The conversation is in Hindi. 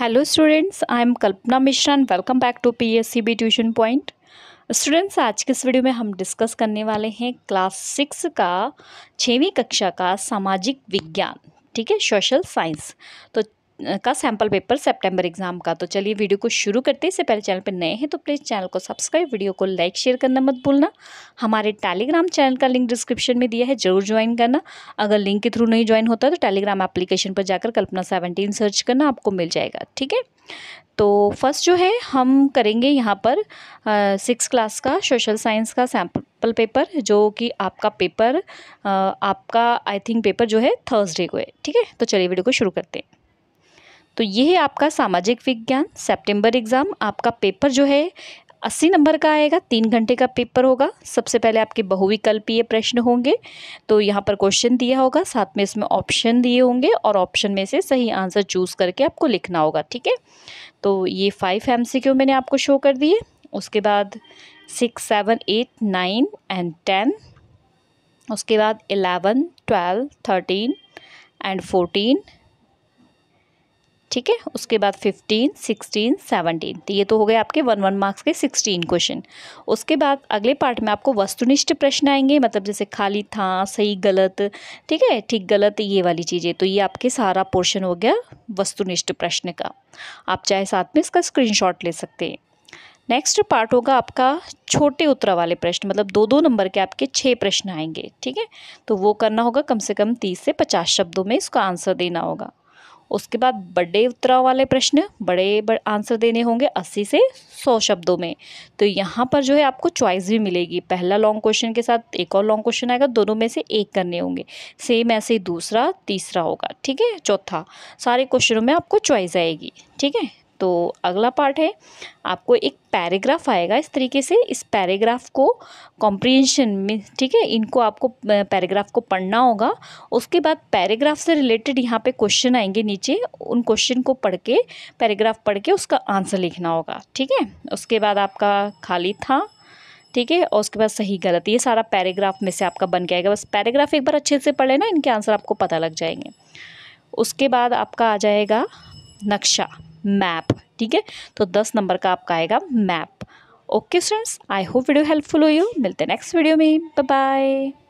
hello students I am Kalpana Mishra and welcome back to PSCB tuition point students आज के इस वीडियो में हम डिस्कस करने वाले हैं क्लास सिक्स का छवीं कक्षा का सामाजिक विज्ञान ठीक है सोशल साइंस तो का सैम्पल पेपर सेप्टेम्बर एग्जाम का तो चलिए वीडियो को शुरू करते इससे पहले चैनल पर नए हैं तो प्लीज़ चैनल को सब्सक्राइब वीडियो को लाइक शेयर करना मत भूलना हमारे टेलीग्राम चैनल का लिंक डिस्क्रिप्शन में दिया है जरूर ज्वाइन करना अगर लिंक के थ्रू नहीं ज्वाइन होता तो टेलीग्राम एप्लीकेशन पर जाकर कल्पना सेवनटीन सर्च करना आपको मिल जाएगा ठीक है तो फर्स्ट जो है हम करेंगे यहाँ पर सिक्स क्लास का सोशल साइंस का सैम्पल पेपर जो कि आपका पेपर आ, आपका आई थिंक पेपर जो है थर्सडे को है ठीक है तो चलिए वीडियो को शुरू करते हैं तो ये है आपका सामाजिक विज्ञान सेप्टेम्बर एग्ज़ाम आपका पेपर जो है अस्सी नंबर का आएगा तीन घंटे का पेपर होगा सबसे पहले आपके बहुविकल्पीय प्रश्न होंगे तो यहाँ पर क्वेश्चन दिया होगा साथ में इसमें ऑप्शन दिए होंगे और ऑप्शन में से सही आंसर चूज़ करके आपको लिखना होगा ठीक है तो ये फाइव एम सी क्यू मैंने आपको शो कर दिए उसके बाद six seven eight nine and ten उसके बाद eleven twelve thirteen and fourteen ठीक है उसके बाद फिफ्टीन सिक्सटीन सेवनटीन तो ये तो हो गए आपके वन वन मार्क्स के सिक्सटीन क्वेश्चन उसके बाद अगले पार्ट में आपको वस्तुनिष्ठ प्रश्न आएंगे मतलब जैसे खाली था सही गलत ठीक है ठीक गलत ये वाली चीज़ें तो ये आपके सारा पोर्शन हो गया वस्तुनिष्ठ प्रश्न का आप चाहे साथ में इसका स्क्रीन ले सकते हैं नेक्स्ट पार्ट होगा आपका छोटे उत्तर वाले प्रश्न मतलब दो दो नंबर के आपके छः प्रश्न आएंगे ठीक है तो वो करना होगा कम से कम तीस से पचास शब्दों में इसका आंसर देना होगा उसके बाद बड़े उत्तराव वाले प्रश्न बड़े बड़े आंसर देने होंगे अस्सी से सौ शब्दों में तो यहाँ पर जो है आपको चॉइस भी मिलेगी पहला लॉन्ग क्वेश्चन के साथ एक और लॉन्ग क्वेश्चन आएगा दोनों में से एक करने होंगे सेम ऐसे ही दूसरा तीसरा होगा ठीक है चौथा सारे क्वेश्चनों में आपको चॉइस आएगी ठीक है तो अगला पार्ट है आपको एक पैराग्राफ आएगा इस तरीके से इस पैराग्राफ को कॉम्प्रिहेंशन में ठीक है इनको आपको पैराग्राफ को पढ़ना होगा उसके बाद पैराग्राफ से रिलेटेड यहाँ पे क्वेश्चन आएंगे नीचे उन क्वेश्चन को पढ़ के पैराग्राफ पढ़ के उसका आंसर लिखना होगा ठीक है उसके बाद आपका खाली था ठीक है और उसके बाद सही गलत ये सारा पैराग्राफ में से आपका बन के आएगा बस पैराग्राफ एक बार अच्छे से पढ़ लेना इनके आंसर आपको पता लग जाएंगे उसके बाद आपका आ जाएगा नक्शा मैप ठीक है तो दस नंबर का आपका आएगा map okay students I hope video helpful हो यू मिलते हैं नेक्स्ट वीडियो में बाय बाय